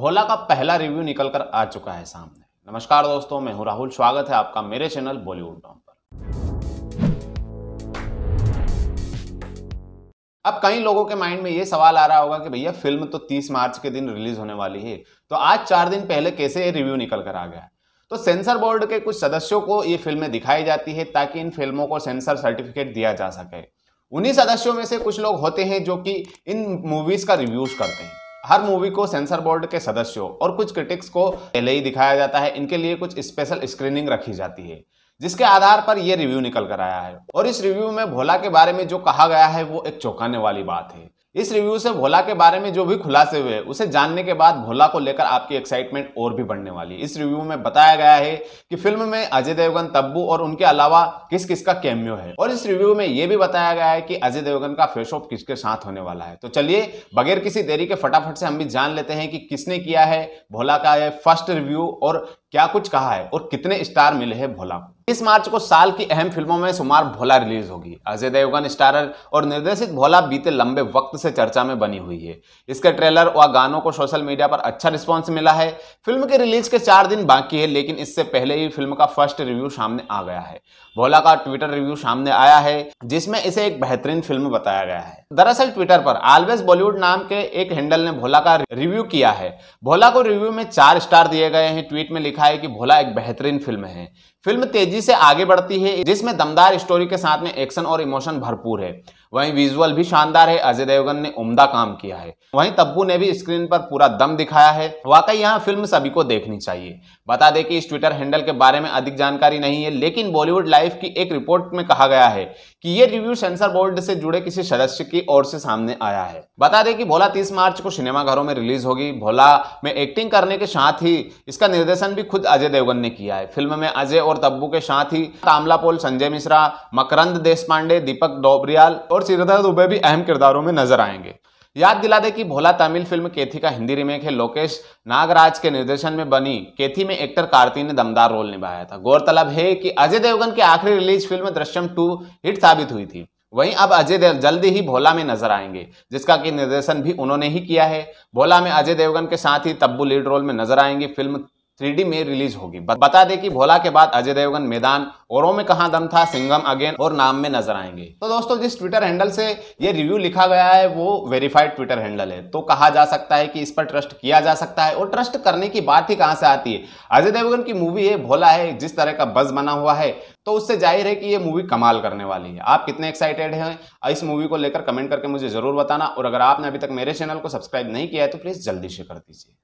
भोला का पहला रिव्यू निकल कर आ चुका है सामने नमस्कार दोस्तों मैं हूं राहुल स्वागत है आपका मेरे चैनल बॉलीवुड डॉम पर अब कई लोगों के माइंड में यह सवाल आ रहा होगा कि भैया फिल्म तो 30 मार्च के दिन रिलीज होने वाली है तो आज चार दिन पहले कैसे ये रिव्यू निकल कर आ गया तो सेंसर बोर्ड के कुछ सदस्यों को ये फिल्में दिखाई जाती है ताकि इन फिल्मों को सेंसर सर्टिफिकेट दिया जा सके उन्हीं सदस्यों में से कुछ लोग होते हैं जो कि इन मूवीज का रिव्यूज करते हैं हर मूवी को सेंसर बोर्ड के सदस्यों और कुछ क्रिटिक्स को पहले ही दिखाया जाता है इनके लिए कुछ स्पेशल स्क्रीनिंग रखी जाती है जिसके आधार पर यह रिव्यू निकल कर आया है और इस रिव्यू में भोला के बारे में जो कहा गया है वो एक चौंकाने वाली बात है इस रिव्यू से भोला के बारे में जो भी खुलासे हुए उसे जानने के बाद भोला को लेकर आपकी एक्साइटमेंट और भी बढ़ने वाली इस रिव्यू में बताया गया है कि फिल्म में अजय देवगन तब्बू और उनके अलावा किस किस का कैम्यो है और इस रिव्यू में यह भी बताया गया है कि अजय देवगन का फेस ऑफ किसके साथ होने वाला है तो चलिए बगैर किसी देरी के फटाफट से हम भी जान लेते हैं कि किसने किया है भोला का यह फर्स्ट रिव्यू और क्या कुछ कहा है और कितने स्टार मिले हैं भोला को इस मार्च को साल की अहम फिल्मों में सुमार भोला रिलीज होगी अजय देवगन स्टारर और निर्देशित भोला बीते लंबे वक्त से चर्चा में बनी हुई है इसके ट्रेलर व गानों को सोशल मीडिया पर अच्छा रिस्पांस मिला है फिल्म के रिलीज के चार दिन बाकी है लेकिन इससे पहले ही फिल्म का फर्स्ट रिव्यू सामने आ गया है भोला का ट्विटर रिव्यू सामने आया है जिसमें इसे एक बेहतरीन फिल्म बताया गया है दरअसल ट्विटर पर ऑलवेज बॉलीवुड नाम के एक हैंडल ने भोला का रिव्यू किया है भोला को रिव्यू में चार स्टार दिए गए हैं ट्वीट में लिखा है कि भोला एक बेहतरीन फिल्म है फिल्म तेजी तेजी से आगे बढ़ती है जिसमें दमदार स्टोरी के साथ में एक्शन और इमोशन भरपूर है वहीं विजुअल भी शानदार है अजय देवगन ने उम्दा काम किया है वहीं तब्बू ने भी स्क्रीन पर पूरा दम दिखाया है वाकई यहाँ फिल्म सभी को देखनी चाहिए बता दें कि इस ट्विटर हैंडल के बारे में अधिक जानकारी नहीं है लेकिन बॉलीवुड लाइफ की एक रिपोर्ट में कहा गया है कि ये रिव्यू सेंसर बोर्ड से जुड़े किसी सदस्य की ओर से सामने आया है बता दें कि भोला तीस मार्च को सिनेमाघरों में रिलीज होगी भोला में एक्टिंग करने के साथ ही इसका निर्देशन भी खुद अजय देवगन ने किया है फिल्म में अजय और तब्बू के साथ ही तामला पोल संजय मिश्रा मकरंद देश दीपक डोबरियाल और और सिरदर्द दुबे भी अहम किरदारों में नजर आएंगे याद दिला दें कि भोला तमिल फिल्म केथी का हिंदी रीमेक है लोकेश नागराज के निर्देशन में बनी केथी में एक्टर कार्ती ने दमदार रोल निभाया था गौरतलब है कि अजय देवगन की आखिरी release film Drishyam two hit साबित हुई थी वहीं अब अजय देव जल्दी ही भोला में नजर आएंगे जिसका कि निर्देशन भी उन्होंने ही किया है भोला में अजय देवगन के साथ ही तब्बू लीड रोल में नजर आएंगे फिल्म थ्री में रिलीज होगी बता दें कि भोला के बाद अजय देवगन मैदान औरों में कहा दम था सिंगम अगेन और नाम में नजर आएंगे तो दोस्तों जिस ट्विटर हैंडल से ये रिव्यू लिखा गया है वो वेरीफाइड ट्विटर हैंडल है तो कहा जा सकता है कि इस पर ट्रस्ट किया जा सकता है और ट्रस्ट करने की बात ही कहां से आती है अजय देवगन की मूवी है भोला है जिस तरह का बज बना हुआ है तो उससे जाहिर है कि ये मूवी कमाल करने वाली है आप कितने एक्साइटेड हैं इस मूवी को लेकर कमेंट करके मुझे जरूर बताना और अगर आपने अभी तक मेरे चैनल को सब्सक्राइब नहीं किया है तो प्लीज जल्दी से कर दीजिए